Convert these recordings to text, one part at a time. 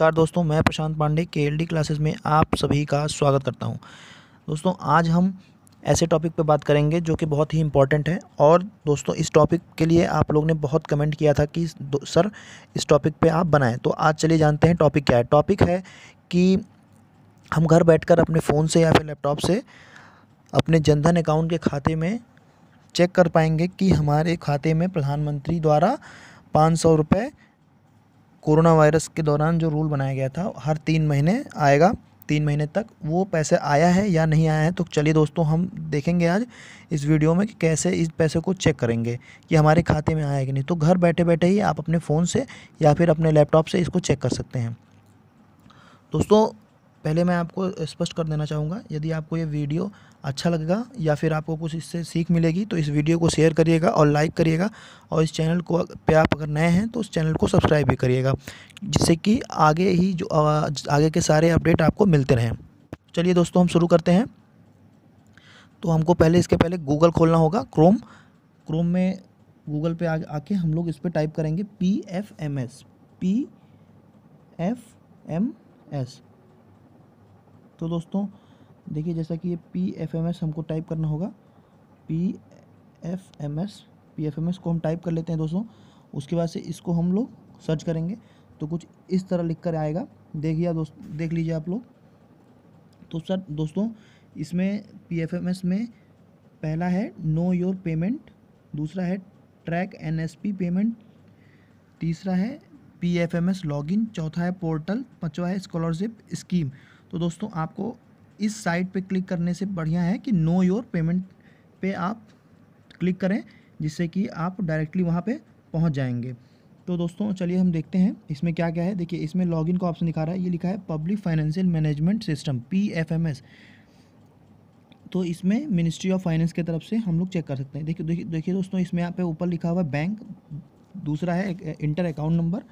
नमस्कार दोस्तों मैं प्रशांत पांडे के एल क्लासेस में आप सभी का स्वागत करता हूं दोस्तों आज हम ऐसे टॉपिक पर बात करेंगे जो कि बहुत ही इम्पॉर्टेंट है और दोस्तों इस टॉपिक के लिए आप लोग ने बहुत कमेंट किया था कि सर इस टॉपिक पे आप बनाएं तो आज चलिए जानते हैं टॉपिक क्या है टॉपिक है कि हम घर बैठ अपने फ़ोन से या फिर लैपटॉप से अपने जनधन अकाउंट के खाते में चेक कर पाएंगे कि हमारे खाते में प्रधानमंत्री द्वारा पाँच सौ रुपये कोरोना वायरस के दौरान जो रूल बनाया गया था हर तीन महीने आएगा तीन महीने तक वो पैसे आया है या नहीं आया है तो चलिए दोस्तों हम देखेंगे आज इस वीडियो में कि कैसे इस पैसे को चेक करेंगे कि हमारे खाते में आया कि नहीं तो घर बैठे बैठे ही आप अपने फ़ोन से या फिर अपने लैपटॉप से इसको चेक कर सकते हैं दोस्तों पहले मैं आपको स्पष्ट कर देना चाहूँगा यदि आपको ये वीडियो अच्छा लगेगा या फिर आपको कुछ इससे सीख मिलेगी तो इस वीडियो को शेयर करिएगा और लाइक करिएगा और इस चैनल को पे आप अगर नए हैं तो उस चैनल को सब्सक्राइब भी करिएगा जिससे कि आगे ही जो आगे के सारे अपडेट आपको मिलते रहें चलिए दोस्तों हम शुरू करते हैं तो हमको पहले इसके पहले गूगल खोलना होगा क्रोम क्रोम में गूगल पर आके हम लोग इस पर टाइप करेंगे P F M S P F M S तो दोस्तों देखिए जैसा कि ये पी एफ एम एस हमको टाइप करना होगा P F M S P F M S को हम टाइप कर लेते हैं दोस्तों उसके बाद से इसको हम लोग सर्च करेंगे तो कुछ इस तरह लिख कर आएगा देखिए दोस्त देख लीजिए आप लोग तो सर दोस्तों इसमें पी एफ एम एस में पहला है नो योर पेमेंट दूसरा है track N S P payment तीसरा है P F M S log in चौथा है पोर्टल पाँचवा है स्कॉलरशिप स्कीम तो दोस्तों आपको इस साइट पे क्लिक करने से बढ़िया है कि नो योर पेमेंट पे आप क्लिक करें जिससे कि आप डायरेक्टली वहाँ पे पहुँच जाएंगे तो दोस्तों चलिए हम देखते हैं इसमें क्या क्या है देखिए इसमें लॉगिन का ऑप्शन दिखा रहा है ये लिखा है public financial management system P F M S तो इसमें मिनिस्ट्री ऑफ फाइनेंस की तरफ से हम लोग चेक कर सकते हैं देखिए देखिए दोस्तों इसमें यहाँ पे ऊपर लिखा हुआ है बैंक दूसरा है इंटर अकाउंट नंबर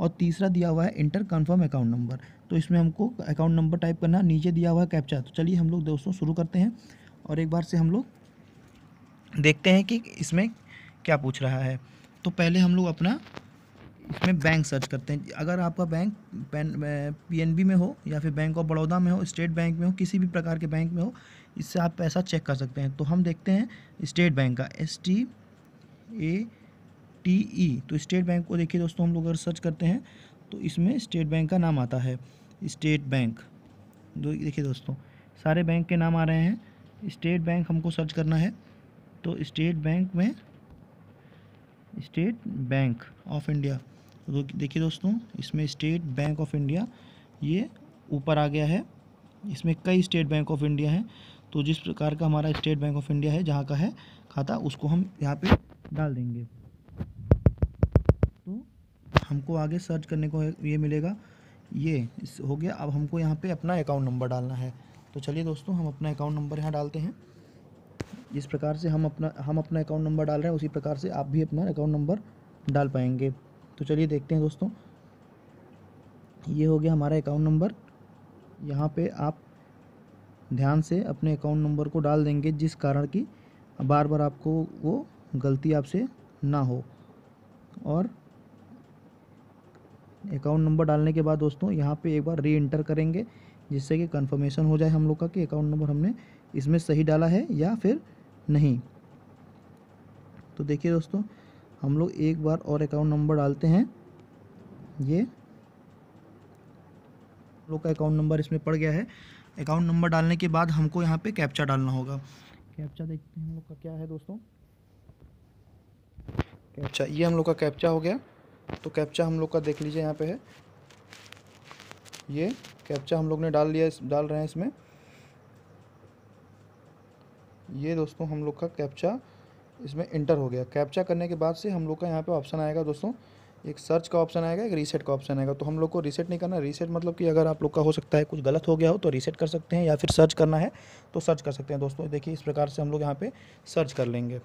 और तीसरा दिया हुआ है इंटर कन्फर्म अकाउंट नंबर तो इसमें हमको अकाउंट नंबर टाइप करना नीचे दिया हुआ है कैप्चा तो चलिए हम लोग दोस्तों शुरू करते हैं और एक बार से हम लोग देखते हैं कि इसमें क्या पूछ रहा है तो पहले हम लोग अपना इसमें बैंक सर्च करते हैं अगर आपका बैंक पैन पी में हो या फिर बैंक ऑफ बड़ौदा में हो स्टेट बैंक में हो किसी भी प्रकार के बैंक में हो इससे आप पैसा चेक कर सकते हैं तो हम देखते हैं स्टेट बैंक का S T A T E तो स्टेट बैंक को देखिए दोस्तों हम लोग अगर सर्च करते हैं तो इसमें स्टेट बैंक का नाम आता है स्टेट बैंक दो देखिए दोस्तों सारे बैंक के नाम आ रहे हैं स्टेट बैंक हमको सर्च करना है तो स्टेट बैंक में स्टेट बैंक ऑफ इंडिया तो देखिए दोस्तों इसमें स्टेट बैंक ऑफ इंडिया ये ऊपर आ गया है इसमें कई स्टेट बैंक ऑफ इंडिया हैं तो जिस प्रकार का हमारा स्टेट बैंक ऑफ इंडिया है जहाँ का है खाता उसको हम यहाँ पे डाल देंगे तो हमको आगे सर्च करने को ये मिलेगा ये हो गया अब हमको यहाँ पे अपना अकाउंट नंबर डालना है तो चलिए दोस्तों हम अपना अकाउंट नंबर यहाँ डालते हैं जिस प्रकार से हम अपना हम अपना अकाउंट नंबर डाल रहे हैं उसी प्रकार से आप भी अपना अकाउंट नंबर डाल पाएंगे तो चलिए देखते हैं दोस्तों ये हो गया हमारा अकाउंट नंबर यहाँ पे आप ध्यान से अपने अकाउंट नंबर को डाल देंगे जिस कारण कि बार बार आपको वो गलती आपसे ना हो और अकाउंट नंबर डालने के बाद दोस्तों यहाँ पे एक बार री एंटर करेंगे जिससे कि कंफर्मेशन हो जाए हम लोग का कि अकाउंट नंबर हमने इसमें सही डाला है या फिर नहीं तो देखिए दोस्तों हम लोग एक बार और अकाउंट नंबर डालते हैं ये हम लोग का अकाउंट नंबर इसमें पड़ गया है अकाउंट नंबर डालने के बाद हमको यहाँ पर कैप्चा डालना होगा कैप्चा देखते हैं हम लोग का क्या है दोस्तों कैप्चा ये हम लोग का कैप्चा हो गया तो कैप्चा हम लोग का देख लीजिए यहाँ पे है ये कैप्चा हम लोग ने डाल लिया डाल रहे हैं इसमें ये दोस्तों हम लोग का कैप्चा इसमें इंटर हो गया कैप्चा करने के बाद से हम लोग का यहाँ पे ऑप्शन आएगा दोस्तों एक सर्च का ऑप्शन आएगा एक रीसेट का ऑप्शन आएगा तो हम लोग को रीसेट नहीं करना रीसेट मतलब कि अगर आप लोग का हो सकता है कुछ गलत हो गया हो तो रीसेट कर सकते हैं या फिर सर्च करना है तो सर्च कर सकते हैं दोस्तों देखिए इस प्रकार से हम लोग यहाँ पे सर्च कर लेंगे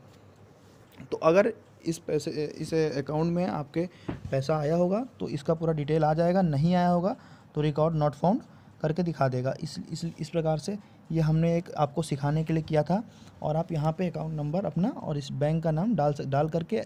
तो अगर इस पैसे इस अकाउंट में आपके पैसा आया होगा तो इसका पूरा डिटेल आ जाएगा नहीं आया होगा तो रिकॉर्ड नॉट फाउंड करके दिखा देगा इस इस इस प्रकार से ये हमने एक आपको सिखाने के लिए किया था और आप यहाँ पे अकाउंट नंबर अपना और इस बैंक का नाम डाल डाल करके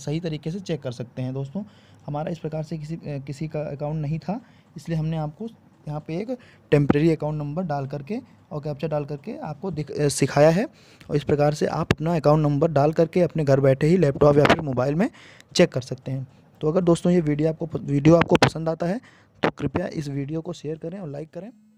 सही तरीके से चेक कर सकते हैं दोस्तों हमारा इस प्रकार से किसी किसी का अकाउंट नहीं था इसलिए हमने आपको यहाँ पे एक टेम्प्रेरी अकाउंट नंबर डाल करके और कैप्चा डाल करके आपको दिख सिखाया है और इस प्रकार से आप अपना अकाउंट नंबर डाल करके अपने घर बैठे ही लैपटॉप या फिर मोबाइल में चेक कर सकते हैं तो अगर दोस्तों ये वीडियो आपको वीडियो आपको पसंद आता है तो कृपया इस वीडियो को शेयर करें और लाइक करें